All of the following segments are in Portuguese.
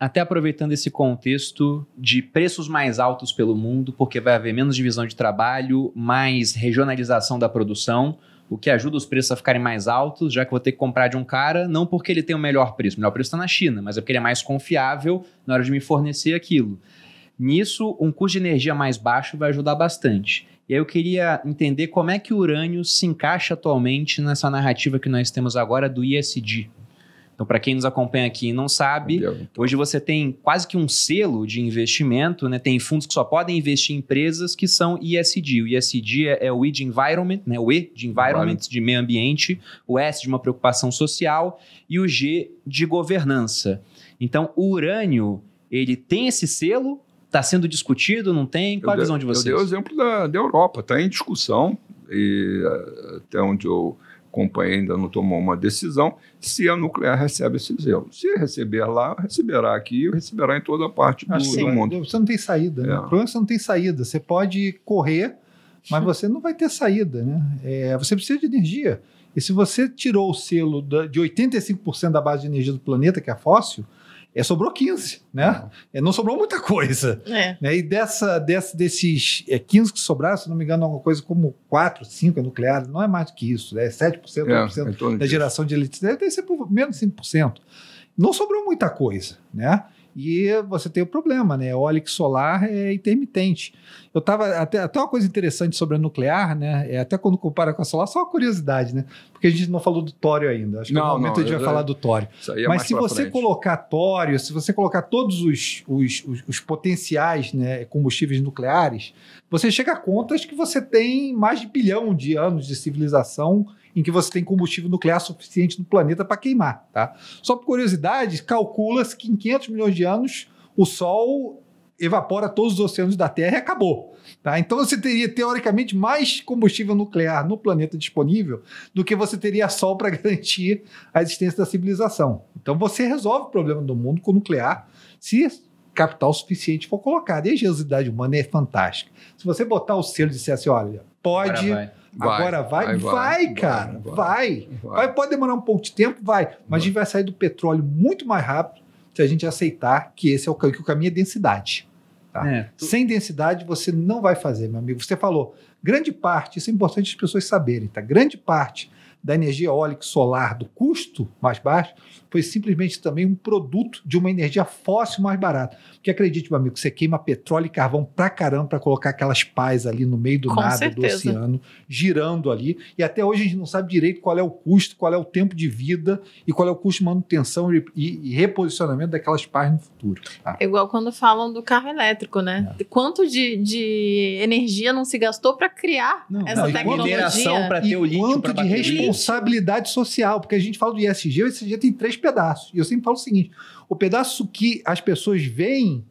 até aproveitando esse contexto de preços mais altos pelo mundo, porque vai haver menos divisão de trabalho, mais regionalização da produção, o que ajuda os preços a ficarem mais altos, já que eu vou ter que comprar de um cara, não porque ele tem o melhor preço, o melhor preço está na China, mas é porque ele é mais confiável na hora de me fornecer aquilo. Nisso, um custo de energia mais baixo vai ajudar bastante. E aí eu queria entender como é que o urânio se encaixa atualmente nessa narrativa que nós temos agora do ISD. Então, para quem nos acompanha aqui e não sabe, hoje você tem quase que um selo de investimento, né? Tem fundos que só podem investir em empresas que são ESG. O ESG é, é o E de Environment, né? O E de Environment, de meio ambiente, o S de uma preocupação social e o G de governança. Então, o urânio, ele tem esse selo, está sendo discutido, não tem? Qual a visão de vocês? Eu dei o exemplo da, da Europa, está em discussão, e eh, até onde eu companhia ainda não tomou uma decisão, se a nuclear recebe esse zelo. Se receber lá, receberá aqui, receberá em toda parte do, assim, do mundo. Você não tem saída, né? é. né? O problema é que você não tem saída. Você pode correr, mas você não vai ter saída, né? É, você precisa de energia. E se você tirou o selo de 85% da base de energia do planeta, que é fóssil, é, sobrou 15, né? É, não sobrou muita coisa. É. Né? E dessa, dessa, desses é, 15 que sobraram, se não me engano, alguma é coisa como 4, 5 é nuclear, não é mais do que isso, né? 7%, 8% é, é da geração de eletricidade deve ser por menos de 5%. Não sobrou muita coisa, né? E você tem o problema, né? óleo solar é intermitente. Eu tava até, até uma coisa interessante sobre a nuclear, né? É, até quando compara com a solar, só uma curiosidade, né? Porque a gente não falou do tório ainda. Acho que não, no momento não, a gente vai falar do tório. É Mas se você frente. colocar tório, se você colocar todos os, os, os, os potenciais né, combustíveis nucleares, você chega a contas que você tem mais de bilhão de anos de civilização em que você tem combustível nuclear suficiente no planeta para queimar. Tá? Só por curiosidade, calcula-se que em 500 milhões de anos o Sol evapora todos os oceanos da Terra e acabou. Tá? Então você teria, teoricamente, mais combustível nuclear no planeta disponível do que você teria Sol para garantir a existência da civilização. Então você resolve o problema do mundo com o nuclear se capital suficiente for colocado. E a generosidade humana é fantástica. Se você botar o selo e disser assim, olha, pode, Vai, Agora vai? Vai, vai, vai cara. Vai, vai. Pode demorar um pouco de tempo? Vai. Mas a gente vai sair do petróleo muito mais rápido se a gente aceitar que esse é o caminho, que o caminho é densidade. Tá? É, tu... Sem densidade você não vai fazer, meu amigo. Você falou, grande parte, isso é importante as pessoas saberem, tá? Grande parte da energia eólica e solar do custo mais baixo foi simplesmente também um produto de uma energia fóssil mais barata. Porque acredite, meu amigo, você queima petróleo e carvão pra caramba para colocar aquelas pás ali no meio do Com nada certeza. do oceano, girando ali. E até hoje a gente não sabe direito qual é o custo, qual é o tempo de vida e qual é o custo de manutenção e, e reposicionamento daquelas pás no futuro. Tá? É igual quando falam do carro elétrico, né? É. Quanto de, de energia não se gastou para criar não, essa não, tecnologia? para ter e o lítio quanto de bateria, responsabilidade social, porque a gente fala do ISG, o ISG tem três pedaços. E eu sempre falo o seguinte: o pedaço que as pessoas veem,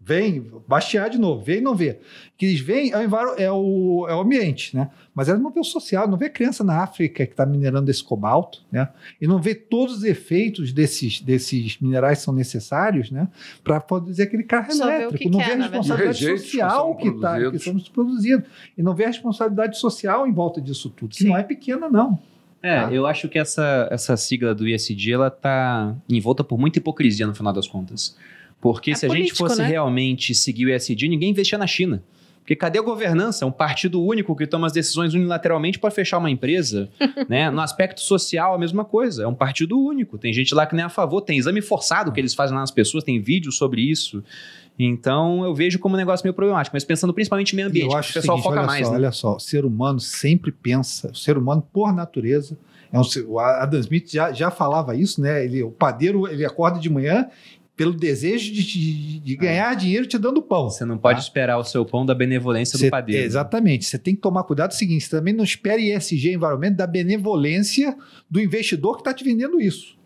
vem, bastear de novo, vem e não vê. Que eles veem é o, é o, é o ambiente, né? Mas elas não vê o social, não vê criança na África que está minerando esse cobalto, né? E não vê todos os efeitos desses, desses minerais que são necessários, né? Para produzir aquele carro Só elétrico. Vê não quer, vê a responsabilidade social que, está que estamos produzindo. E não vê a responsabilidade social em volta disso tudo, que Sim. não é pequena, não. É, tá? eu acho que essa, essa sigla do ISD, ela tá envolta por muita hipocrisia no final das contas. Porque é se político, a gente fosse né? realmente seguir o ISD, ninguém investia na China. Porque cadê a governança? Um partido único que toma as decisões unilateralmente para fechar uma empresa. né? No aspecto social, a mesma coisa. É um partido único. Tem gente lá que nem é a favor, tem exame forçado que eles fazem lá nas pessoas, tem vídeo sobre isso. Então eu vejo como um negócio meio problemático, mas pensando principalmente no meio ambiente, eu acho que o pessoal seguinte, foca olha mais. Só, né? Olha só, o ser humano sempre pensa, o ser humano, por natureza, é um, o Adam Smith já, já falava isso, né? Ele, o padeiro ele acorda de manhã pelo desejo de, de, de é. ganhar ah. dinheiro te dando pão. Você não pode tá? esperar o seu pão da benevolência Cê, do padeiro. Né? Exatamente. Você tem que tomar cuidado o seguinte: você também não espere ESG environment da benevolência do investidor que está te vendendo isso.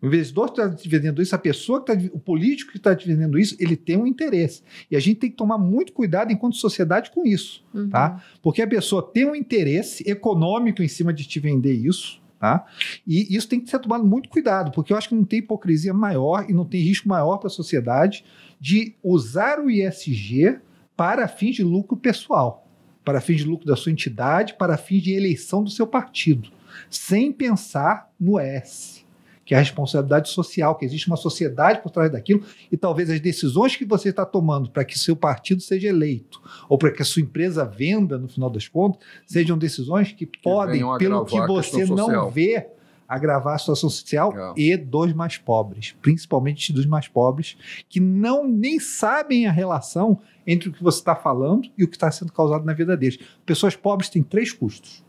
O investidor que está te vendendo isso, a pessoa que está, o político que está te vendendo isso, ele tem um interesse. E a gente tem que tomar muito cuidado enquanto sociedade com isso, uhum. tá? Porque a pessoa tem um interesse econômico em cima de te vender isso, tá? E isso tem que ser tomado muito cuidado, porque eu acho que não tem hipocrisia maior e não tem risco maior para a sociedade de usar o ISG para fins de lucro pessoal, para fins de lucro da sua entidade, para fins de eleição do seu partido, sem pensar no S que é a responsabilidade social, que existe uma sociedade por trás daquilo e talvez as decisões que você está tomando para que seu partido seja eleito ou para que a sua empresa venda, no final das contas, sejam decisões que, que podem, pelo que você não vê, agravar a situação social é. e dos mais pobres, principalmente dos mais pobres, que não nem sabem a relação entre o que você está falando e o que está sendo causado na vida deles. Pessoas pobres têm três custos: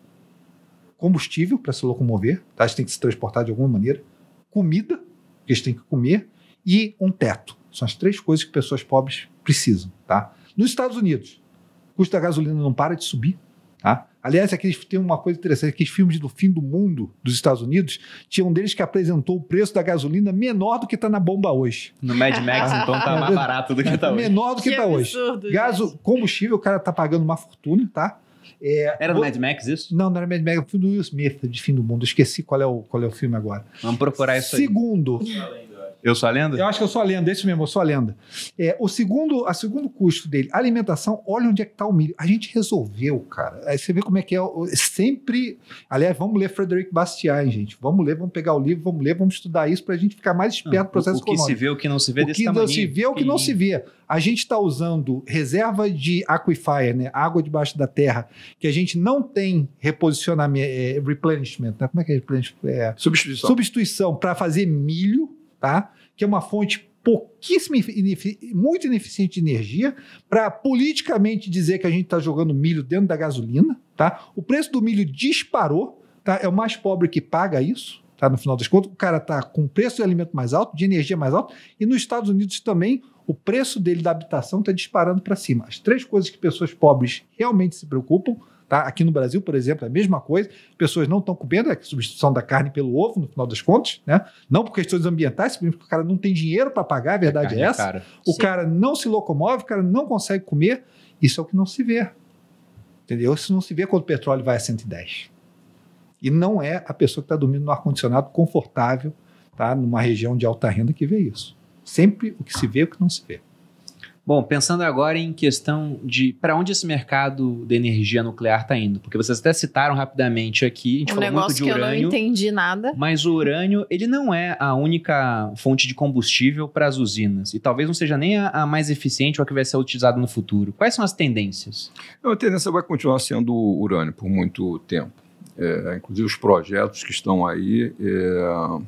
combustível para se locomover, tá? elas têm que se transportar de alguma maneira comida, que eles têm que comer, e um teto. São as três coisas que pessoas pobres precisam, tá? Nos Estados Unidos, o custo da gasolina não para de subir, tá? Aliás, aqui tem uma coisa interessante, aqueles filmes do fim do mundo dos Estados Unidos, tinha um deles que apresentou o preço da gasolina menor do que está na bomba hoje. No Mad Max, então, tá mais barato do que está hoje. Menor do que, está hoje. Gaso, combustível, o cara tá pagando uma fortuna, tá? É, era o... Mad Max isso? Não, não era Mad Max, era é o filme do Will Smith, de Fim do Mundo. Esqueci qual é o, qual é o filme agora. Vamos procurar isso Segundo, aí. Segundo. Eu sou a lenda? Eu acho que eu sou a lenda, isso mesmo, eu sou a lenda. É, o segundo, a segundo custo dele, alimentação, olha onde é que está o milho. A gente resolveu, cara. Aí você vê como é que é. Sempre. Aliás, vamos ler Frederic Bastiat, gente. Vamos ler, vamos pegar o livro, vamos ler, vamos estudar isso para a gente ficar mais esperto no processo econômico. O que econômico. se vê, o que não se vê, o desse tamanho. O que se vê, é o que não se vê. A gente está usando reserva de aquifer, né? Água debaixo da terra, que a gente não tem reposicionamento, é, replenishment, né? Como é que é replenishment? É, substituição. Substituição para fazer milho tá? que é uma fonte pouquíssima, muito ineficiente de energia, para politicamente dizer que a gente está jogando milho dentro da gasolina. Tá? O preço do milho disparou, tá? é o mais pobre que paga isso. Tá, no final das contas, o cara está com preço de alimento mais alto, de energia mais alto, e nos Estados Unidos também o preço dele da habitação está disparando para cima. As três coisas que pessoas pobres realmente se preocupam Tá? Aqui no Brasil, por exemplo, é a mesma coisa. Pessoas não estão comendo é a substituição da carne pelo ovo, no final das contas, né? Não por questões ambientais, simplesmente porque o cara não tem dinheiro para pagar, a verdade é, é essa. Cara. O Sim. cara não se locomove, o cara não consegue comer. Isso é o que não se vê. Entendeu? Isso não se vê quando o petróleo vai a 110. E não é a pessoa que está dormindo no ar-condicionado confortável, tá? Numa região de alta renda que vê isso. Sempre o que se vê é o que não se vê. Bom, pensando agora em questão de para onde esse mercado de energia nuclear está indo, porque vocês até citaram rapidamente aqui, a gente um falou muito de urânio. Que eu não entendi nada. Mas o urânio, ele não é a única fonte de combustível para as usinas, e talvez não seja nem a, a mais eficiente ou a que vai ser utilizada no futuro. Quais são as tendências? Não, a tendência vai continuar sendo o urânio por muito tempo. É, inclusive os projetos que estão aí, é,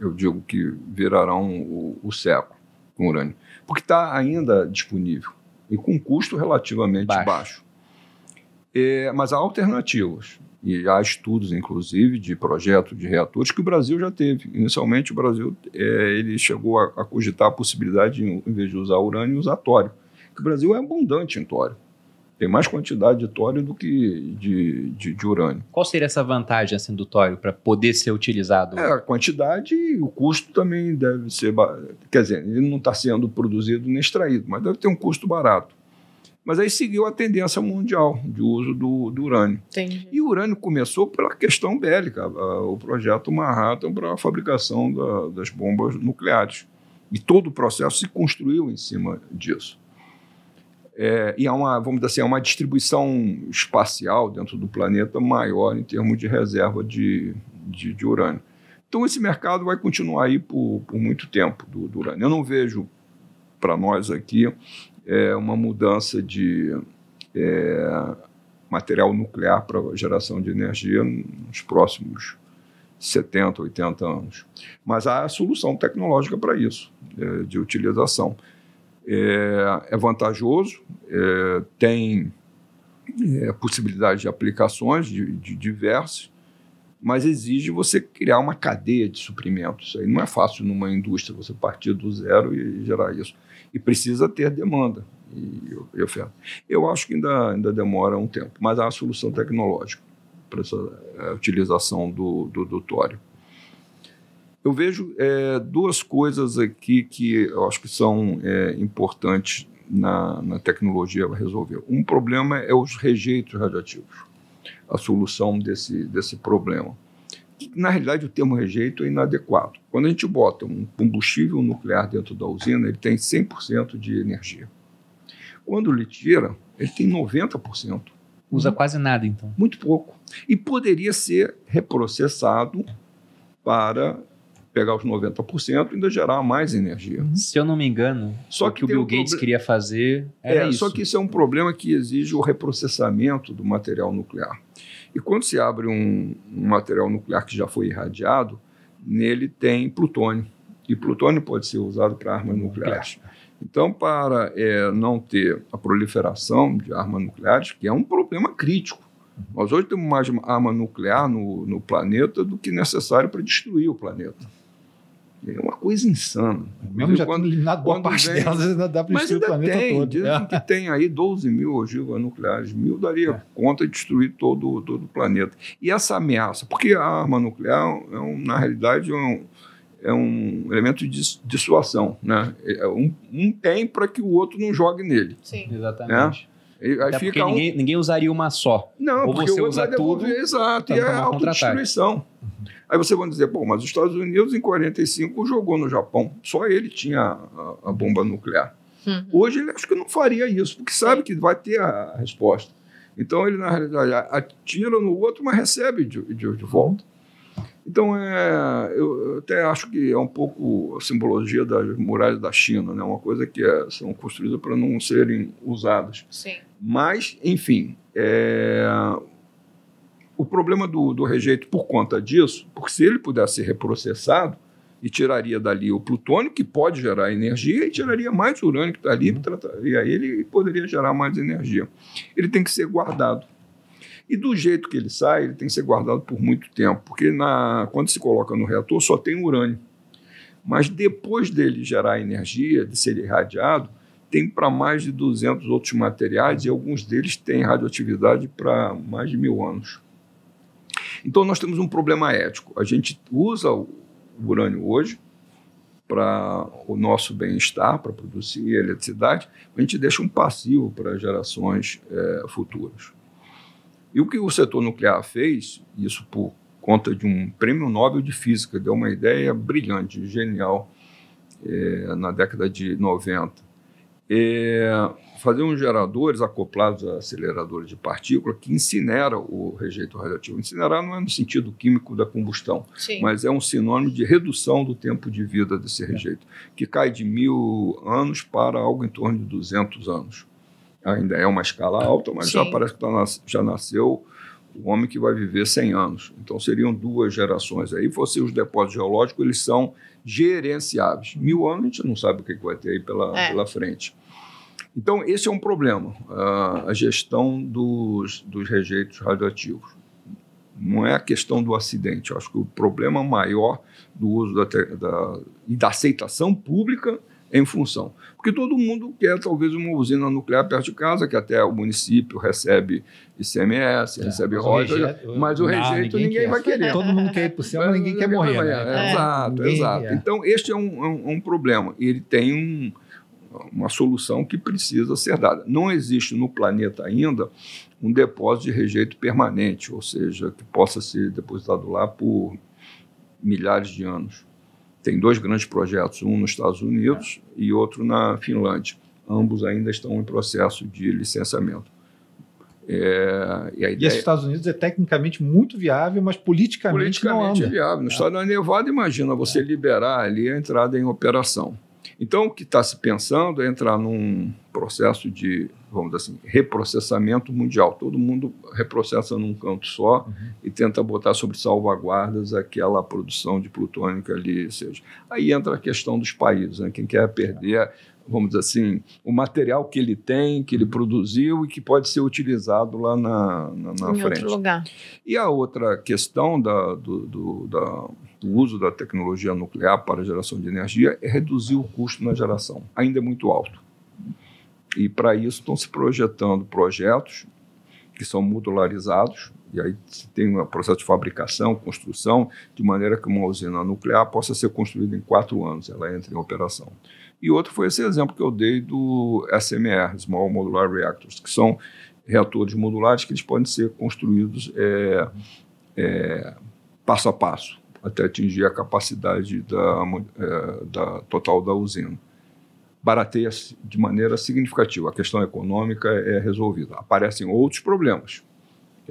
eu digo que virarão o, o século com urânio, porque está ainda disponível e com custo relativamente baixo. baixo. É, mas há alternativas. E há estudos, inclusive, de projetos de reatores que o Brasil já teve. Inicialmente, o Brasil é, ele chegou a, a, cogitar a possibilidade, de, em vez de usar urânio, usar tório. o Brasil é abundante em tório tem mais quantidade de tório do que de, de, de urânio. Qual seria essa vantagem assim, do tório para poder ser utilizado? É, a quantidade e o custo também deve ser. Quer dizer, ele não está sendo produzido nem extraído, mas deve ter um custo barato. Mas aí seguiu a tendência mundial de uso do, do urânio. Entendi. E o urânio começou pela questão bélica, o projeto Manhattan para a fabricação da, das bombas nucleares. E todo o processo se construiu em cima disso. É, e há uma, vamos dizer assim, há uma distribuição espacial dentro do planeta maior em termos de reserva de, de, de urânio. Então, esse mercado vai continuar aí por, por muito tempo do, do urânio. Eu não vejo para nós aqui é, uma mudança de é, material nuclear para geração de energia nos próximos 70, 80 anos. Mas há a solução tecnológica para isso, é, de utilização é, é vantajoso, é, tem é, possibilidade de aplicações de, de diversas, mas exige você criar uma cadeia de suprimentos. Isso Aí não é fácil numa indústria você partir do zero e gerar isso. E precisa ter demanda e, e oferta. Eu acho que ainda, ainda demora um tempo, mas há uma solução tecnológica para essa é, utilização do, do, do tório. Eu vejo é, duas coisas aqui que eu acho que são é, importantes na, na tecnologia para resolver. Um problema é os rejeitos radioativos, a solução desse, desse problema. na realidade, o termo rejeito é inadequado. Quando a gente bota um combustível nuclear dentro da usina, ele tem 100% de energia. Quando ele tira, ele tem 90%. Usa quase nada, então. Muito pouco. E poderia ser reprocessado para pegar os 90% e ainda gerar mais energia. Uhum. Se eu não me engano, só que, que o Bill um Gates proble- queria fazer era é, isso. Só que isso é um problema que exige o reprocessamento do material nuclear. E quando se abre um, um material nuclear que já foi irradiado, nele tem plutônio. E plutônio pode ser usado para armas nucleares. Então, para é, não ter a proliferação de armas nucleares, que é um problema crítico, nós hoje temos mais arma nuclear no, no planeta do que necessário para destruir o planeta. É uma coisa insana. Mesmo já quando, eliminado boa parte vem, delas, ainda dá para Mas ainda o planeta tem, todo. Dizem é. que tem aí 12 mil ogivas nucleares. Mil daria é. conta de destruir todo, todo o planeta. E essa ameaça, porque a arma nuclear, é um, é na realidade, é um, é um elemento de dissuasão. Né? É, é um, um tem para que o outro não jogue nele. Sim. Exatamente. Né? Aí fica um... ninguém, ninguém usaria uma só. Não, Ou porque você usa tudo. Exato, e é a autodestruição. Aí você vai dizer, bom, mas os Estados Unidos em 1945 jogou no Japão, só ele tinha a, a bomba nuclear. Uhum. Hoje ele acho que não faria isso, porque sabe é. que vai ter a resposta. Então ele, na realidade, atira no outro, mas recebe de, de, de volta. Então, é, eu até acho que é um pouco a simbologia das muralhas da China, né? uma coisa que é, são construídas para não serem usadas. Sim. Mas, enfim, é, o problema do, do rejeito por conta disso, porque se ele pudesse ser reprocessado, e tiraria dali o plutônio, que pode gerar energia, e tiraria mais urânio que está ali, uhum. trataria ele e poderia gerar mais energia. Ele tem que ser guardado. E do jeito que ele sai, ele tem que ser guardado por muito tempo, porque na, quando se coloca no reator só tem urânio. Mas depois dele gerar energia, de ser irradiado, tem para mais de 200 outros materiais e alguns deles têm radioatividade para mais de mil anos. Então nós temos um problema ético. A gente usa o urânio hoje para o nosso bem-estar, para produzir eletricidade, a gente deixa um passivo para gerações é, futuras. E o que o setor nuclear fez, isso por conta de um prêmio Nobel de Física, deu uma ideia brilhante, genial, é, na década de 90. É, eh, fazer uns geradores acoplados a aceleradores de partícula que incinera o rejeito radioativo. Incinerar não é no sentido químico da combustão, Sim. mas é um sinônimo de redução do tempo de vida desse é. rejeito, que cai de mil anos para algo em torno de 200 anos. Ainda é uma escala alta, mas Sim. já parece que tá já nasceu o homem que vai viver 100 anos. Então seriam duas gerações aí. Fossem os depósitos geológicos, eles são gerenciáveis. Mil anos a gente não sabe o que vai ter aí pela, é. pela frente. Então, esse é um problema, a, gestão dos, dos rejeitos radioativos. Não é a questão do acidente. Eu acho que o problema maior do uso da, da, e da aceitação pública em função. Porque todo mundo quer, talvez, uma usina nuclear perto de casa, que até o município recebe ICMS, é, recebe royalties, mas o rejeito ninguém, ninguém vai querer. Todo mundo quer ir para o céu, mas ninguém quer morrer. Né? É, é, exato, exato. Então, este é um, é um, é um problema. E ele tem um uma solução que precisa ser dada. Não existe no planeta ainda um depósito de rejeito permanente, ou seja, que possa ser depositado lá por milhares de anos. Tem dois grandes projetos, um nos Estados Unidos e outro na Finlândia. Ambos ainda estão em processo de licenciamento. É, e, ideia... os Estados Unidos é tecnicamente muito viável, mas politicamente, politicamente não anda. viável. No é. estado da Nevada, imagina você é. liberar ali a entrada em operação. Então, o que está se pensando é entrar num processo de, vamos dizer assim, reprocessamento mundial. Todo mundo reprocessa num canto só uhum. e tenta botar sobre salvaguardas aquela produção de que ali, seja. Aí entra a questão dos países, né? quem quer perder vamos dizer assim, o material que ele tem, que ele produziu e que pode ser utilizado lá na, na, na em frente. Outro lugar. E a outra questão da, do, do, da, do uso da tecnologia nuclear para a geração de energia é reduzir o custo na geração. Ainda é muito alto. E para isso estão se projetando projetos que são modularizados, e aí tem um processo de fabricação, construção, de maneira que uma usina nuclear possa ser construída em quatro anos, ela entra em operação. E outro foi esse exemplo que eu dei do SMR, Small Modular Reactors, que são reatores modulares que eles podem ser construídos é, é, passo a passo até atingir a capacidade da, é, da total da usina. Barateia de maneira significativa. A questão econômica é resolvida. Aparecem outros problemas,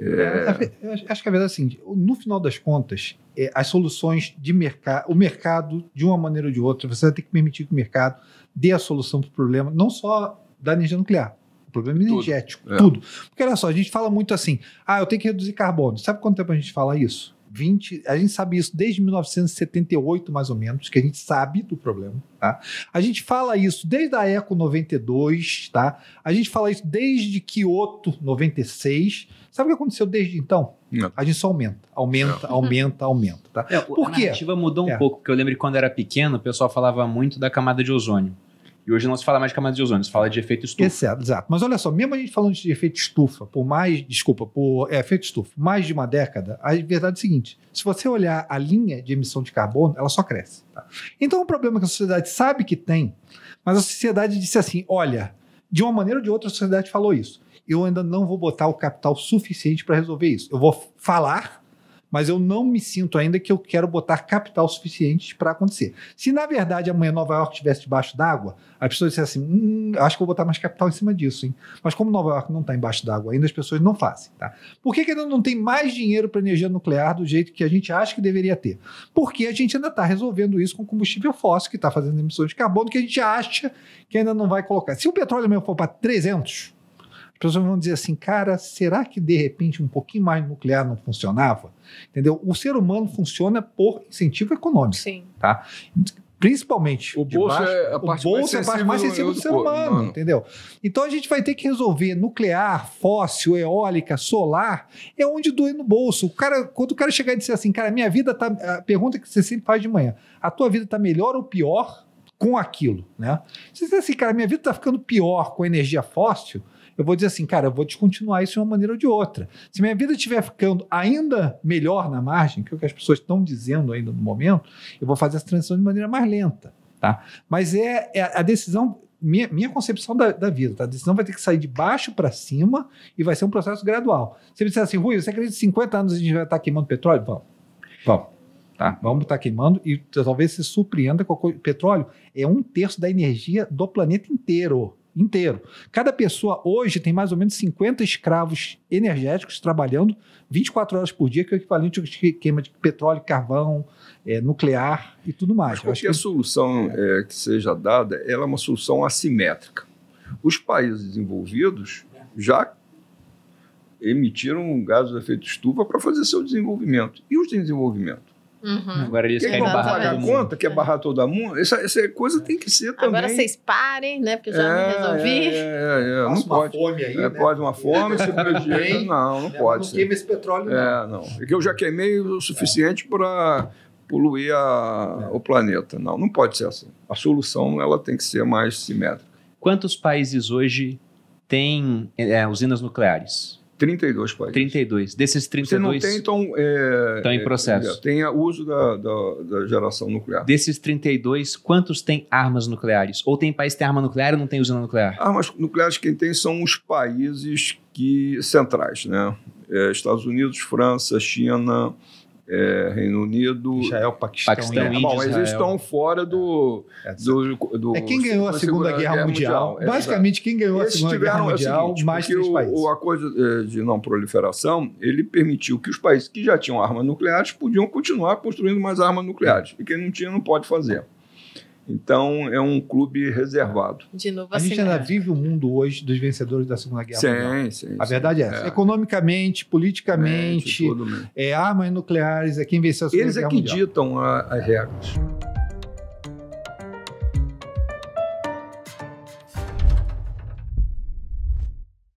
é... Acho que a verdade é assim, no final das contas, é, as soluções de mercado, o mercado, de uma maneira ou de outra, você vai ter que permitir que o mercado dê a solução para o problema, não só da energia nuclear, o problema tudo. energético, é. tudo. Porque olha só, a gente fala muito assim, ah, eu tenho que reduzir carbono. Sabe quanto tempo a gente fala isso? 20, a gente sabe isso desde 1978 mais ou menos, que a gente sabe do problema, tá? A gente fala isso desde a Eco 92, tá? A gente fala isso desde Kyoto 96. Sabe o que aconteceu desde então? Não. A gente só aumenta, aumenta, Não. aumenta, aumenta, tá? É, Por a quê? narrativa mudou um é. pouco, porque eu lembro que quando era pequeno, o pessoal falava muito da camada de ozônio. E hoje não se fala mais de camada de ozônio, se fala de efeito estufa. Exato, exato. Mas olha só, mesmo a gente falando de efeito estufa, por mais, desculpa, por é, efeito estufa, mais de uma década, a verdade é o seguinte: se você olhar a linha de emissão de carbono, ela só cresce. Tá? Então, o é um problema que a sociedade sabe que tem, mas a sociedade disse assim: olha, de uma maneira ou de outra, a sociedade falou isso. Eu ainda não vou botar o capital suficiente para resolver isso. Eu vou falar mas eu não me sinto ainda que eu quero botar capital suficiente para acontecer. Se na verdade amanhã Nova York estivesse debaixo d'água, as pessoas dissessem assim: hum, acho que vou botar mais capital em cima disso, hein? Mas como Nova York não está embaixo d'água ainda, as pessoas não fazem, tá? Por que, que ainda não tem mais dinheiro para energia nuclear do jeito que a gente acha que deveria ter? Porque a gente ainda está resolvendo isso com combustível fóssil, que está fazendo emissões de carbono, que a gente acha que ainda não vai colocar. Se o petróleo mesmo for para 300, as pessoas vão dizer assim, cara, será que de repente um pouquinho mais nuclear não funcionava? Entendeu? O ser humano funciona por incentivo econômico. Sim. Tá? Principalmente o bolso baixo, é, é a parte, mais sensível, é parte mais sensível do ser humano, mano. entendeu? Então a gente vai ter que resolver nuclear, fóssil, eólica, solar, é onde doer no bolso. O cara, quando o cara chegar e dizer assim, cara, minha vida tá. A pergunta que você sempre faz de manhã: a tua vida tá melhor ou pior com aquilo, né? Se você diz assim, cara, minha vida tá ficando pior com energia fóssil, eu vou dizer assim, cara, eu vou descontinuar isso de uma maneira ou de outra. Se minha vida estiver ficando ainda melhor na margem, que é o que as pessoas estão dizendo ainda no momento, eu vou fazer essa transição de maneira mais lenta. Tá? Mas é, é a decisão minha, minha concepção da, da, vida, tá? A decisão vai ter que sair de baixo para cima e vai ser um processo gradual. Você me disser assim, Rui, você acredita que 50 anos a gente vai estar tá queimando petróleo? Vamos. Vamos. Tá? Vamos estar tá queimando e talvez se surpreenda com o Petróleo é um terço da energia do planeta inteiro inteiro. Cada pessoa hoje tem mais ou menos 50 escravos energéticos trabalhando 24 horas por dia, que é o equivalente ao queima de petróleo, carvão, é, nuclear e tudo mais. Mas acho que a solução é, que seja dada ela é uma solução assimétrica. Os países desenvolvidos já emitiram gases de efeito estufa para fazer seu desenvolvimento. E os de desenvolvimento? Uhum. Agora eles Quem não pagar a conta, quer barrar todo mundo, essa, essa coisa tem que ser também. Agora vocês parem, né? Porque eu já é, me resolvi. É, é, é não pode. uma fome aí, é, né? Pode uma fome, se prejudica. Não, não é, pode. Não queima esse petróleo, não. É, que Porque eu já queimei o suficiente para poluir a, o planeta. Não, não pode ser assim. A solução ela tem que ser mais simétrica. Quantos países hoje têm usinas nucleares? 32 países. 32. Desses 32. Se não tem, então. É, estão em é, processo. É, tem uso da, da, da, geração nuclear. Desses 32, quantos têm armas nucleares? Ou tem país que tem arma nuclear ou não tem usina nuclear? Armas nucleares quem tem são os países que centrais, né? É, Estados Unidos, França, China, é, Reino Unido. Israel, Paquistão, Paquistão é. Bom, mas eles estão fora do. É, do, é do é quem ganhou a Segunda, Guerra, Guerra Mundial. mundial. É, Basicamente, quem ganhou a Segunda Guerra Mundial, seguinte, mais três países. O, acordo é, de não proliferação ele permitiu que os países que já tinham armas nucleares podiam continuar construindo mais armas nucleares. E quem não tinha não pode fazer. Então é um clube reservado. De novo, a gente assim, ainda né? vive o mundo hoje dos vencedores da Segunda Guerra sim, Mundial. Sim, a verdade sim, é essa. É. Economicamente, politicamente, é, é, armas nucleares, é quem venceu a Segunda Eles é Guerra é que Mundial. ditam as regras.